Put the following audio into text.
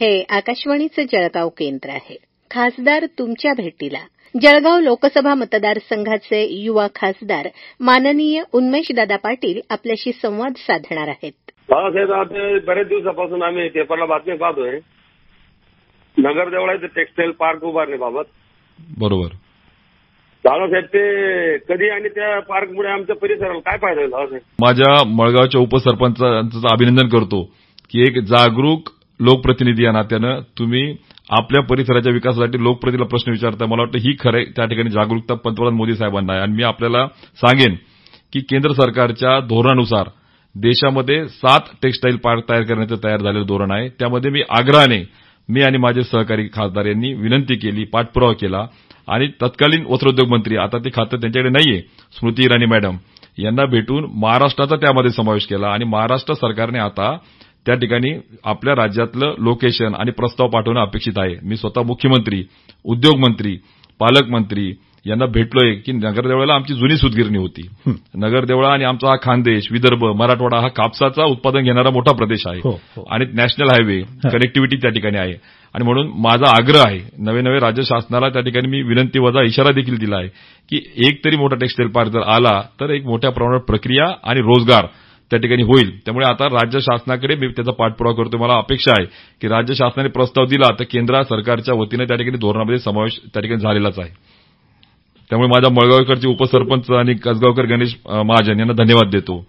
हे आकाशवाणीचं जळगाव केंद्र आहे खासदार तुमच्या भेटीला जळगाव लोकसभा मतदारसंघाचे युवा खासदार माननीय उन्मेशदादा पाटील आपल्याशी संवाद साधणार आहेत बाळासाहेब बरेच दिवसापासून आम्ही पेपरला बातमी पाहतोय नगर देवळाचं टेक्सटाईल पार्क बाबत बरोबर दादासाहेब ते कधी आणि त्या पार्कमुळे आमच्या परिसराला काय फायदा होईल माझ्या मळगावच्या उपसरपंचा अभिनंदन करतो की एक जागरूक लोकप्रतिनिधी या नात्यानं तुम्ही आपल्या परिसराच्या विकासासाठी लोकप्रतिला प्रश्न विचारता मला वाटतं ही खरं त्या ठिकाणी जागरूकता पंतप्रधान मोदी साहेबांना आहे आणि मी आपल्याला सांगेन की केंद्र सरकारच्या धोरणानुसार देशामध्ये सात टेक्स्टाईल पार्क तयार करण्याचं तयार झालेलं धोरण आहे त्यामध्ये मी आग्रहाने मी आणि माझे सहकारी खासदार यांनी विनंती केली पाठपुरावा केला आणि तत्कालीन वस्त्रोद्योग मंत्री आता ते खातं त्यांच्याकडे नाहीये स्मृती इराणी मॅडम यांना भेटून महाराष्ट्राचा त्यामध्ये समावेश केला आणि महाराष्ट्र सरकारने आता त्या ठिकाणी आपल्या राज्यातलं लोकेशन आणि प्रस्ताव पाठवणं अपेक्षित आहे मी स्वतः मुख्यमंत्री उद्योगमंत्री पालकमंत्री यांना भेटलोय की नगरदेवळाला आमची जुनी सुदगिरणी होती नगरदेवळा आणि आमचा हा खानदेश विदर्भ मराठवाडा हा कापसाचा उत्पादन घेणारा मोठा प्रदेश आहे हो, हो. आणि नॅशनल हायवे कनेक्टिव्हिटी त्या ठिकाणी आहे आणि म्हणून माझा आग्रह आहे नवे नवे राज्य शासनाला त्या ठिकाणी मी विनंती वजा इशारा देखील दिला आहे की एक तरी मोठा टेक्स्टाईल पार्क जर आला तर एक मोठ्या प्रमाणात प्रक्रिया आणि रोजगार त्या ठिकाणी होईल त्यामुळे आता राज्य शासनाकडे मी त्याचा पाठपुरावा करतो मला अपेक्षा आहे की राज्य शासनाने प्रस्ताव दिला तर केंद्र सरकारच्या वतीनं त्या ठिकाणी धोरणामध्ये समावेश त्या ठिकाणी झालेलाच आहे त्यामुळे माझ्या मळगावकरचे उपसरपंच आणि कसगावकर गणेश महाजन यांना धन्यवाद देतो